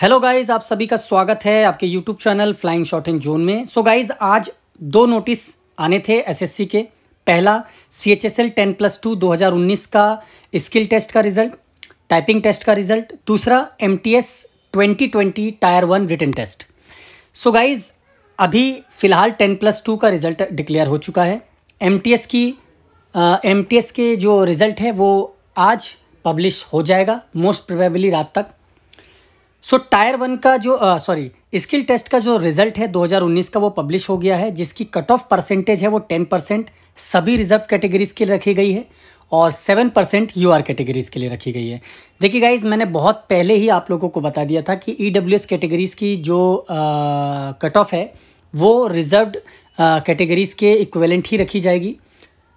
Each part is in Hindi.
हेलो गाइज आप सभी का स्वागत है आपके YouTube channel flying shooting and zone में सो so गाइज आज दो नोटिस आने थे एसएससी के पहला C H S L ten plus two दो हज़ार उन्नीस का स्किल टेस्ट का रिजल्ट टाइपिंग टेस्ट का रिजल्ट दूसरा M T S twenty twenty tier one written test so guys अभी फ़िलहाल टेन प्लस टू का रिजल्ट डिक्लेयर हो चुका है एम टी एस की एम टी एस के जो रिज़ल्ट है वो आज पब्लिश हो जाएगा मोस्ट प्रोबेबली रात तक सो टायर वन का जो सॉरी स्किल टेस्ट का जो रिजल्ट है 2019 का वो पब्लिश हो गया है जिसकी कट ऑफ परसेंटेज है वो 10 परसेंट सभी रिजर्व कैटेगरीज के लिए रखी गई है और seven percent U R categories के लिए रखी गई है देखिए गाइज मैंने बहुत पहले ही आप लोगों को बता दिया था कि ई डब्ल्यू एस कैटेगरीज़ की जो कट uh, ऑफ है वो रिज़र्व कैटेगरीज़ uh, के इक्वेलेंट ही रखी जाएगी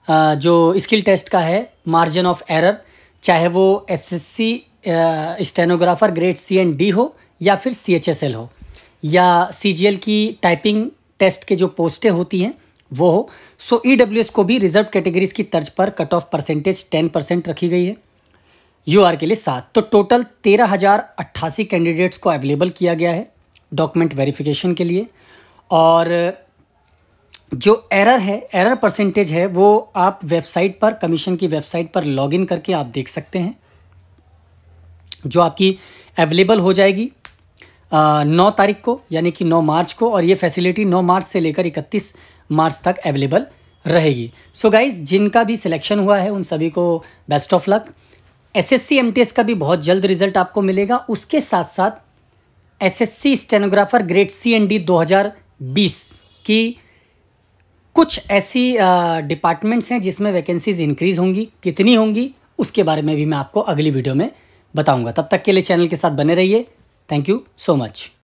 uh, जो स्किल टेस्ट का है मार्जिन ऑफ एरर चाहे वो S S C stenographer grade C and D हो या फिर सी एच एस एल हो या सी जी एल की टाइपिंग टेस्ट के जो पोस्टें होती हैं वो हो सो ई डब्ल्यू एस को भी रिजर्व कैटेगरीज की तर्ज पर cut off percentage ten percent रखी गई है यू आर के लिए सात तो टोटल तेरह हज़ार अट्ठासी कैंडिडेट्स को अवेलेबल किया गया है डॉक्यूमेंट वेरिफिकेशन के लिए और जो एरर है एरर परसेंटेज है वो आप वेबसाइट पर कमीशन की वेबसाइट पर लॉग इन करके आप देख सकते हैं जो आपकी अवेलेबल हो जाएगी नौ तारीख को यानी कि नौ मार्च को और ये फैसिलिटी नौ मार्च से लेकर इकतीस मार्च तक अवेलेबल रहेगी सो so गाइज जिनका भी सिलेक्शन हुआ है उन सभी को best of luck S S का भी बहुत जल्द रिजल्ट आपको मिलेगा उसके साथ साथ S S stenographer grade C and D दो की कुछ ऐसी डिपार्टमेंट्स हैं जिसमें वैकेंसीज इंक्रीज़ होंगी कितनी होंगी उसके बारे में भी मैं आपको अगली वीडियो में बताऊँगा तब तक के लिए चैनल के साथ बने रहिए थैंक यू सो मच